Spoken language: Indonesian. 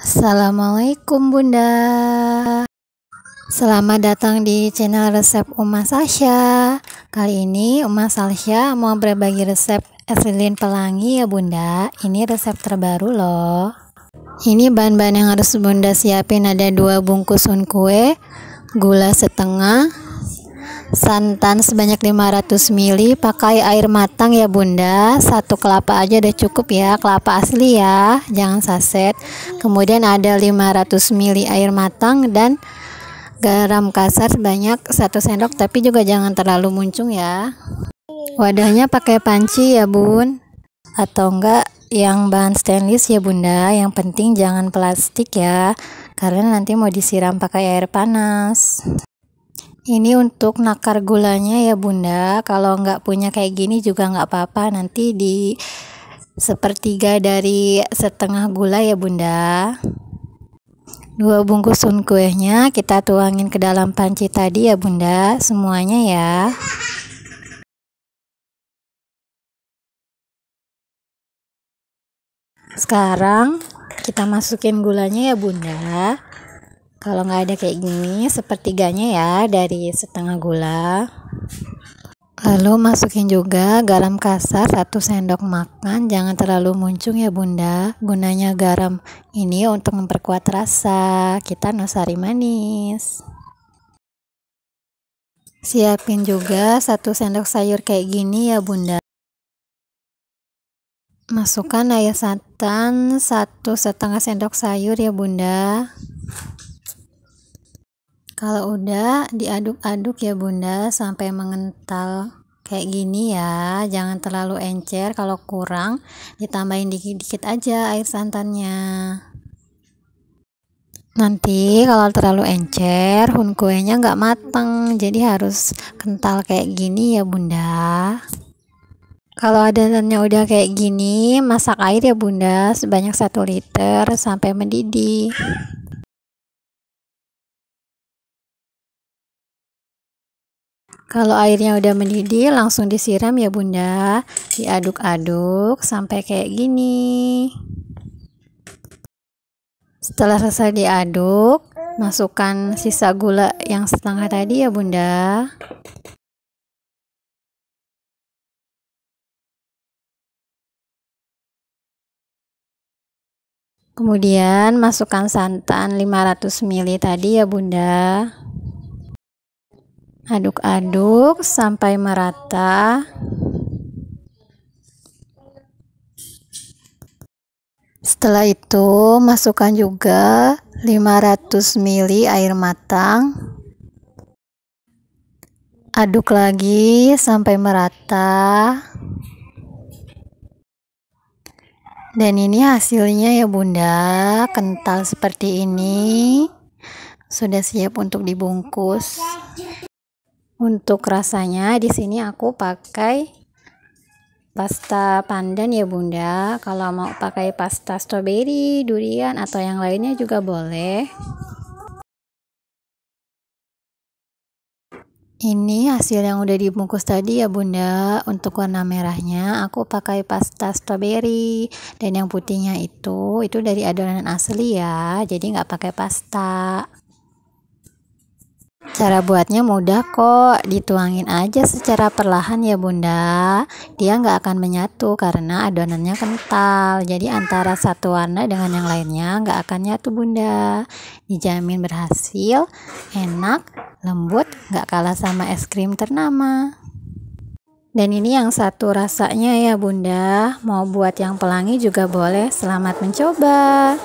Assalamualaikum Bunda Selamat datang di channel resep Uma Sasha Kali ini Uma Sasha mau berbagi resep es lilin pelangi ya Bunda Ini resep terbaru loh Ini bahan-bahan yang harus Bunda siapin ada dua bungkus sun kue Gula setengah santan sebanyak 500 ml pakai air matang ya bunda satu kelapa aja udah cukup ya kelapa asli ya jangan saset kemudian ada 500 ml air matang dan garam kasar sebanyak 1 sendok tapi juga jangan terlalu muncung ya wadahnya pakai panci ya bun atau enggak yang bahan stainless ya bunda yang penting jangan plastik ya karena nanti mau disiram pakai air panas ini untuk nakar gulanya ya bunda Kalau nggak punya kayak gini juga nggak apa-apa Nanti di sepertiga dari setengah gula ya bunda Dua sun kuenya kita tuangin ke dalam panci tadi ya bunda Semuanya ya Sekarang kita masukin gulanya ya bunda kalau nggak ada kayak gini sepertiganya ya dari setengah gula lalu masukin juga garam kasar satu sendok makan jangan terlalu muncung ya bunda gunanya garam ini untuk memperkuat rasa kita nosari manis siapin juga satu sendok sayur kayak gini ya bunda masukkan ayam santan satu setengah sendok sayur ya bunda kalau udah diaduk-aduk ya bunda sampai mengental kayak gini ya jangan terlalu encer kalau kurang ditambahin dikit-dikit aja air santannya nanti kalau terlalu encer hun kuenya nggak matang jadi harus kental kayak gini ya bunda kalau adonannya udah kayak gini masak air ya bunda sebanyak 1 liter sampai mendidih Kalau airnya udah mendidih, langsung disiram ya bunda. Diaduk-aduk sampai kayak gini. Setelah selesai diaduk, masukkan sisa gula yang setengah tadi ya bunda. Kemudian masukkan santan 500 ml tadi ya bunda aduk-aduk sampai merata setelah itu masukkan juga 500 ml air matang aduk lagi sampai merata dan ini hasilnya ya bunda kental seperti ini sudah siap untuk dibungkus untuk rasanya di sini aku pakai pasta pandan ya bunda kalau mau pakai pasta strawberry, durian atau yang lainnya juga boleh Ini hasil yang udah dibungkus tadi ya bunda Untuk warna merahnya aku pakai pasta strawberry Dan yang putihnya itu, itu dari adonan asli ya Jadi nggak pakai pasta Cara buatnya mudah kok, dituangin aja secara perlahan ya bunda. Dia nggak akan menyatu karena adonannya kental. Jadi antara satu warna dengan yang lainnya nggak akan nyatu bunda. Dijamin berhasil, enak, lembut, nggak kalah sama es krim ternama. Dan ini yang satu rasanya ya bunda, mau buat yang pelangi juga boleh. Selamat mencoba.